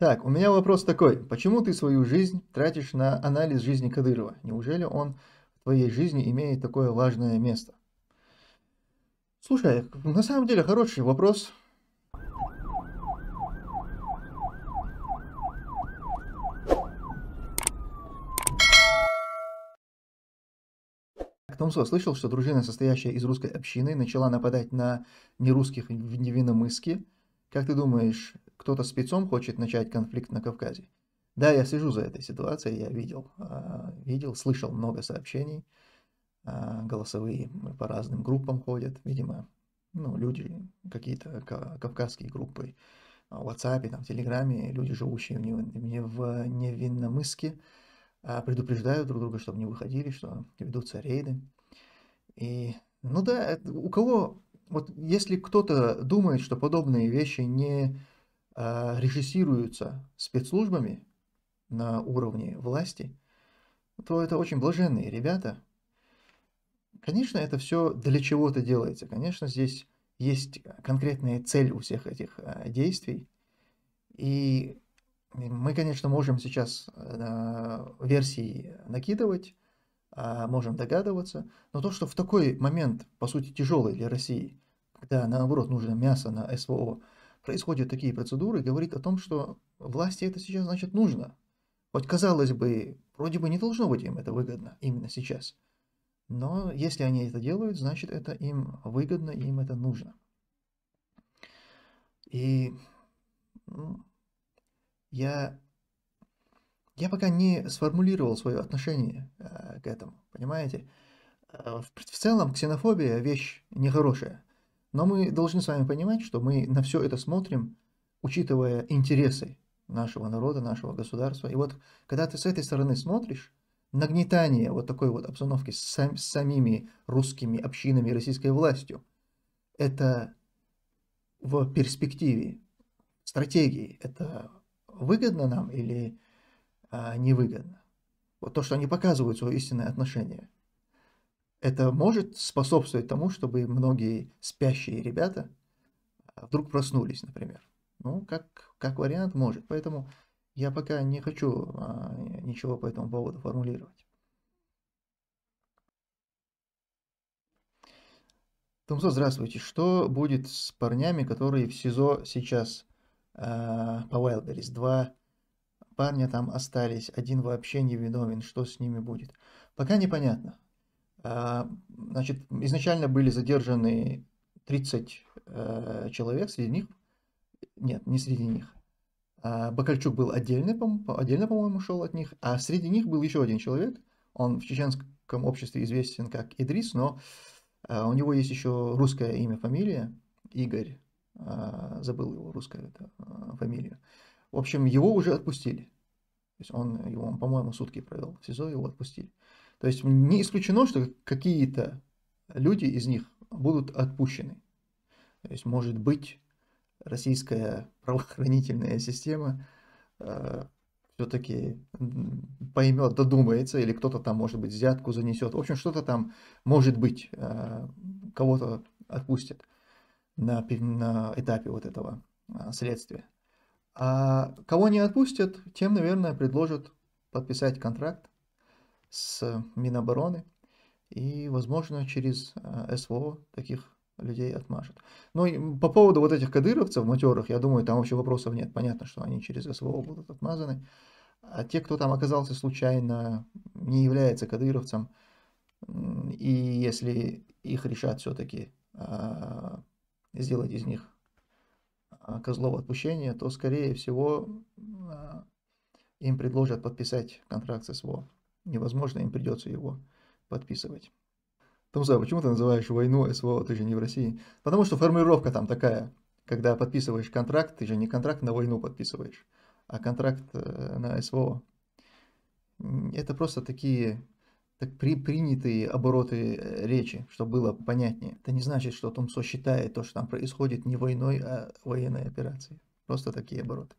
Так, у меня вопрос такой. Почему ты свою жизнь тратишь на анализ жизни Кадырова? Неужели он в твоей жизни имеет такое важное место? Слушай, на самом деле хороший вопрос. Томсо слышал, что дружина, состоящая из русской общины, начала нападать на нерусских в Невиномыске. Как ты думаешь, кто-то спецом хочет начать конфликт на Кавказе. Да, я слежу за этой ситуацией, я видел, а, видел, слышал много сообщений, а, голосовые по разным группам ходят, видимо, ну, люди, какие-то кавказские группы а, в WhatsApp, там, в Телеграме, люди, живущие в, не, в Невинномыске, предупреждают друг друга, чтобы не выходили, что ведутся рейды. И, ну да, у кого, вот если кто-то думает, что подобные вещи не Э, режиссируются спецслужбами на уровне власти, то это очень блаженные ребята. Конечно, это все для чего-то делается. Конечно, здесь есть конкретная цель у всех этих э, действий. И мы, конечно, можем сейчас э, версии накидывать, можем догадываться, но то, что в такой момент, по сути, тяжелый для России, когда, наоборот, нужно мясо на СВО, происходят такие процедуры, говорит о том, что власти это сейчас, значит, нужно. Хоть, казалось бы, вроде бы не должно быть им это выгодно именно сейчас. Но если они это делают, значит, это им выгодно, им это нужно. И ну, я, я пока не сформулировал свое отношение э, к этому, понимаете? Э, в, в целом ксенофобия вещь нехорошая. Но мы должны с вами понимать, что мы на все это смотрим, учитывая интересы нашего народа, нашего государства. И вот когда ты с этой стороны смотришь, нагнетание вот такой вот обстановки с, сам, с самими русскими общинами и российской властью, это в перспективе, стратегии, это выгодно нам или а, невыгодно? Вот то, что они показывают свое истинное отношение – это может способствовать тому, чтобы многие спящие ребята а, вдруг проснулись, например. Ну, как, как вариант может. Поэтому я пока не хочу а, ничего по этому поводу формулировать. Тумсо, здравствуйте. Что будет с парнями, которые в СИЗО сейчас э, по Wildberries? Два парня там остались, один вообще невиновен. Что с ними будет? Пока непонятно. А, значит, изначально были задержаны 30 э, человек, среди них, нет, не среди них, а, Бакальчук был отдельно, по отдельно, по-моему, шел от них, а среди них был еще один человек, он в чеченском обществе известен как Идрис, но а, у него есть еще русское имя, фамилия, Игорь, забыл его русское это, фамилию. В общем, его уже отпустили. То есть он, его, по-моему, сутки провел в СИЗО, его отпустили. То есть не исключено, что какие-то люди из них будут отпущены. То есть, может быть, российская правоохранительная система э, все-таки поймет, додумается, или кто-то там, может быть, взятку занесет. В общем, что-то там, может быть, э, кого-то отпустят на, на этапе вот этого э, следствия. А кого не отпустят, тем, наверное, предложат подписать контракт с Минобороны, и, возможно, через э, СВО таких людей отмажут. Ну и по поводу вот этих кадыровцев матерых, я думаю, там вообще вопросов нет. Понятно, что они через СВО будут отмазаны. А те, кто там оказался случайно, не является кадыровцем, и если их решат все-таки а, сделать из них а, козлов отпущения, то, скорее всего, а, им предложат подписать контракт с СВО невозможно, им придется его подписывать. Томса, почему ты называешь войну СВО, ты же не в России? Потому что формулировка там такая, когда подписываешь контракт, ты же не контракт на войну подписываешь, а контракт э, на СВО. Это просто такие так при, принятые обороты э, речи, чтобы было понятнее. Это не значит, что Томсо считает то, что там происходит, не войной, а военной операцией. Просто такие обороты.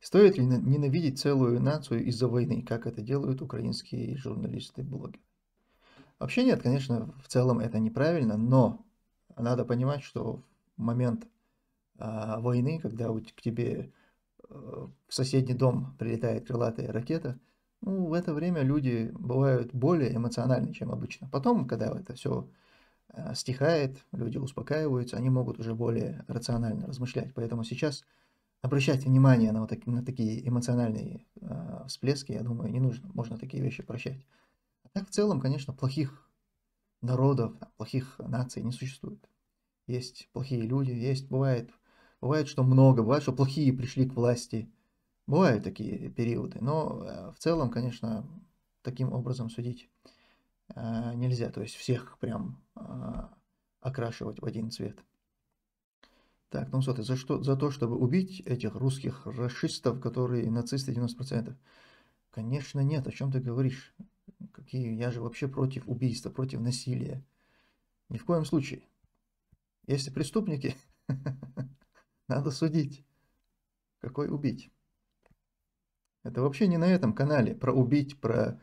Стоит ли ненавидеть целую нацию из-за войны, как это делают украинские журналисты и блогеры? Вообще нет, конечно, в целом это неправильно, но надо понимать, что в момент а, войны, когда к тебе э, в соседний дом прилетает крылатая ракета, ну, в это время люди бывают более эмоциональны, чем обычно. Потом, когда это все э, стихает, люди успокаиваются, они могут уже более рационально размышлять. Поэтому сейчас обращать внимание на, вот так, на такие эмоциональные э, всплески, я думаю, не нужно. Можно такие вещи прощать. А так в целом, конечно, плохих народов, плохих наций не существует. Есть плохие люди, есть, бывает, бывает, что много, бывает, что плохие пришли к власти. Бывают такие периоды, но а, в целом, конечно, таким образом судить э, нельзя. То есть всех прям э, окрашивать в один цвет. Так, ну за что, за то, чтобы убить этих русских расистов, которые нацисты 90%. Конечно, нет, о чем ты говоришь? Какие, я же вообще против убийства, против насилия. Ни в коем случае. Если преступники, надо судить. Какой убить? Это вообще не на этом канале. Про убить, про,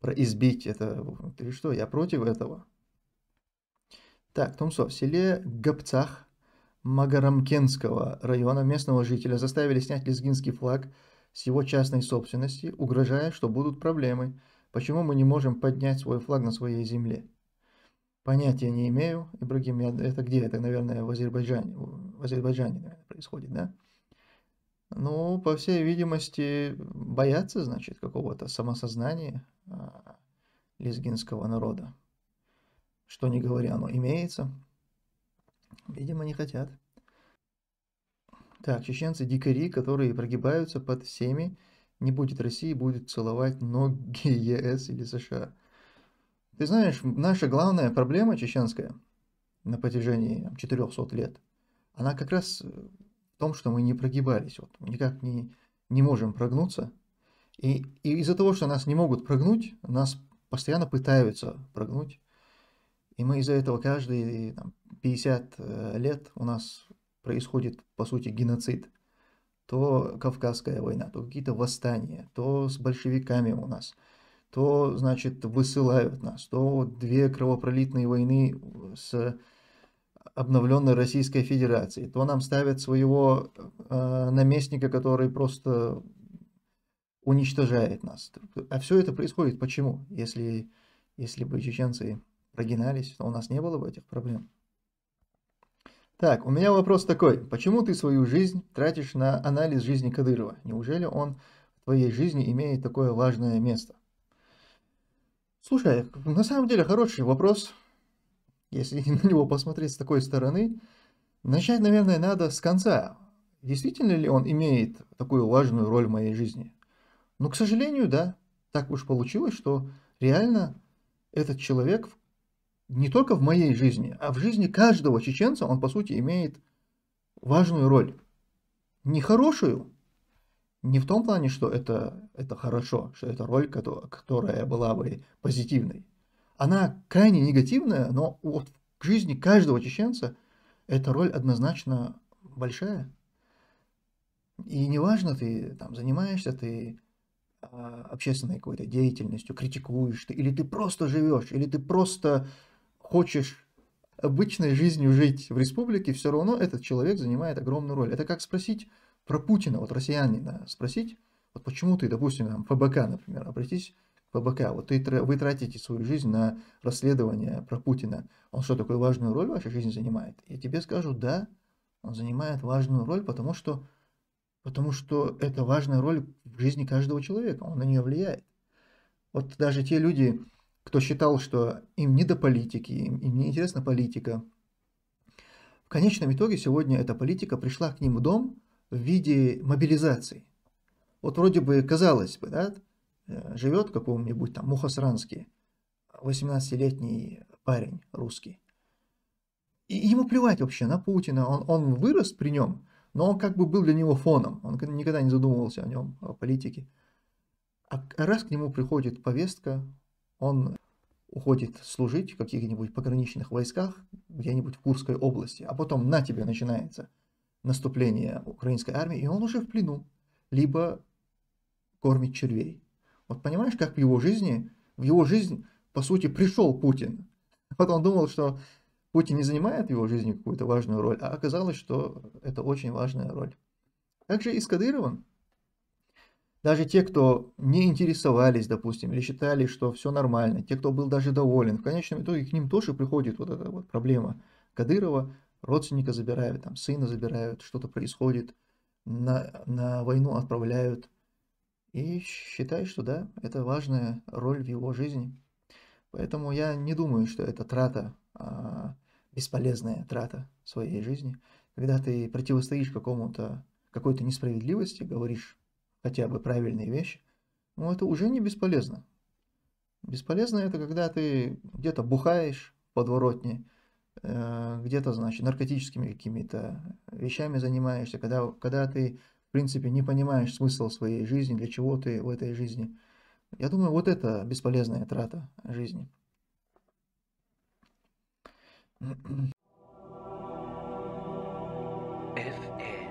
про избить. Это ты что, я против этого. Так, Томсо, в селе Гапцах Магарамкенского района местного жителя заставили снять лезгинский флаг с его частной собственности, угрожая, что будут проблемы. Почему мы не можем поднять свой флаг на своей земле? Понятия не имею. Ибрагим, это где? Это, наверное, в Азербайджане. В Азербайджане, наверное, происходит, да? Ну, по всей видимости, боятся, значит, какого-то самосознания а, лезгинского народа. Что не говоря, оно имеется. Видимо, не хотят. Так, чеченцы-дикари, которые прогибаются под всеми. Не будет России, будет целовать ноги ЕС или США. Ты знаешь, наша главная проблема чеченская на протяжении 400 лет, она как раз э, в том, что мы не прогибались. Вот, никак не, не можем прогнуться. И, и из-за того, что нас не могут прогнуть, нас постоянно пытаются прогнуть. И мы из-за этого каждые там, 50 э, лет у нас происходит, по сути, геноцид. То Кавказская война, то какие-то восстания, то с большевиками у нас, то, значит, высылают нас, то две кровопролитные войны с обновленной Российской федерацией, то нам ставят своего э, наместника, который просто уничтожает нас. А все это происходит почему? Если, если бы чеченцы прогинались, у нас не было бы этих проблем. Так, у меня вопрос такой. Почему ты свою жизнь тратишь на анализ жизни Кадырова? Неужели он в твоей жизни имеет такое важное место? Слушай, на самом деле хороший вопрос, если на него посмотреть с такой стороны. Начать, наверное, надо с конца. Действительно ли он имеет такую важную роль в моей жизни? Но, ну, к сожалению, да. Так уж получилось, что реально этот человек не только в моей жизни, а в жизни каждого чеченца он, по сути, имеет важную роль. Не хорошую, не в том плане, что это, это хорошо, что это роль, которая была бы позитивной. Она крайне негативная, но вот в жизни каждого чеченца эта роль однозначно большая. И неважно, ты там занимаешься, ты а, общественной какой-то деятельностью, критикуешь ты, или ты просто живешь, или ты просто хочешь обычной жизнью жить в республике, все равно этот человек занимает огромную роль. Это как спросить про Путина, вот россиянина, спросить, вот почему ты, допустим, там, ФБК, например, обратись к ФБК, вот ты, вы тратите свою жизнь на расследование про Путина, он что, такую важную роль в вашей жизни занимает? Я тебе скажу, да, он занимает важную роль, потому что, потому что это важная роль в жизни каждого человека, он на нее влияет. Вот даже те люди, кто считал, что им не до политики, им, не интересна политика. В конечном итоге сегодня эта политика пришла к ним в дом в виде мобилизации. Вот вроде бы казалось бы, да, э, живет какой нибудь там Мухасранске, 18-летний парень русский. И ему плевать вообще на Путина, он, он вырос при нем, но он как бы был для него фоном, он никогда не задумывался о нем, о политике. А раз к нему приходит повестка он уходит служить в каких-нибудь пограничных войсках, где-нибудь в Курской области, а потом на тебе начинается наступление украинской армии, и он уже в плену, либо кормит червей. Вот понимаешь, как в его жизни, в его жизнь, по сути, пришел Путин. Вот он думал, что Путин не занимает в его жизни какую-то важную роль, а оказалось, что это очень важная роль. Также и с Кадыровым даже те, кто не интересовались, допустим, или считали, что все нормально, те, кто был даже доволен, в конечном итоге к ним тоже приходит вот эта вот проблема Кадырова, родственника забирают, там, сына забирают, что-то происходит, на, на войну отправляют. И считай, что да, это важная роль в его жизни. Поэтому я не думаю, что это трата, а бесполезная трата своей жизни. Когда ты противостоишь какому-то какой-то несправедливости, говоришь, хотя бы правильные вещи, но ну, это уже не бесполезно. Бесполезно это, когда ты где-то бухаешь подворотне, э, где-то, значит, наркотическими какими-то вещами занимаешься, когда, когда ты, в принципе, не понимаешь смысл своей жизни, для чего ты в этой жизни. Я думаю, вот это бесполезная трата жизни. FA.